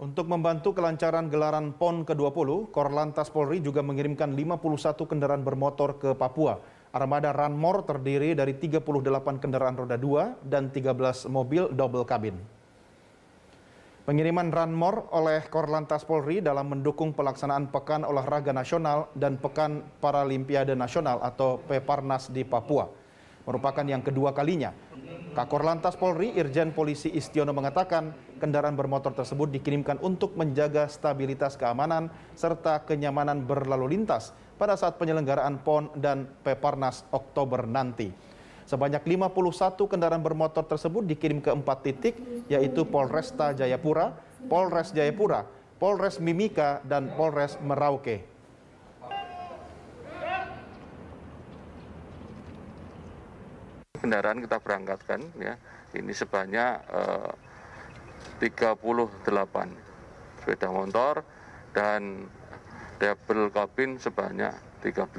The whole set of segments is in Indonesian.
Untuk membantu kelancaran gelaran PON ke-20, Korlantas Polri juga mengirimkan 51 kendaraan bermotor ke Papua. Armada Ranmor terdiri dari 38 kendaraan roda 2 dan 13 mobil double kabin. Pengiriman Ranmor oleh Korlantas Polri dalam mendukung pelaksanaan Pekan Olahraga Nasional dan Pekan Paralimpiade Nasional atau Peparnas di Papua merupakan yang kedua kalinya. Kakor Lantas Polri Irjen Polisi Istiono mengatakan kendaraan bermotor tersebut dikirimkan untuk menjaga stabilitas keamanan serta kenyamanan berlalu lintas pada saat penyelenggaraan PON dan Peparnas Oktober nanti. Sebanyak 51 kendaraan bermotor tersebut dikirim ke empat titik yaitu Polresta Jayapura, Polres Jayapura, Polres Mimika, dan Polres Merauke. kendaraan kita berangkatkan ya ini sebanyak eh, 38 sepeda motor dan double kabin sebanyak 13.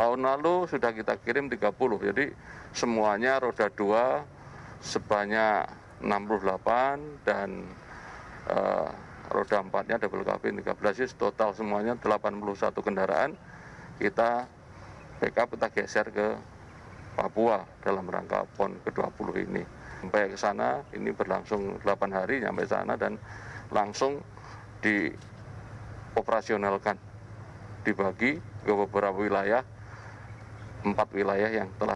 Tahun lalu sudah kita kirim 30. Jadi semuanya roda 2 sebanyak 68 dan eh, roda empatnya double kabin 13 jadi total semuanya 81 kendaraan kita backup kita geser ke Papua dalam rangka PON ke-20 ini. Sampai ke sana, ini berlangsung 8 hari sampai sana dan langsung dioperasionalkan, dibagi ke beberapa wilayah, empat wilayah yang telah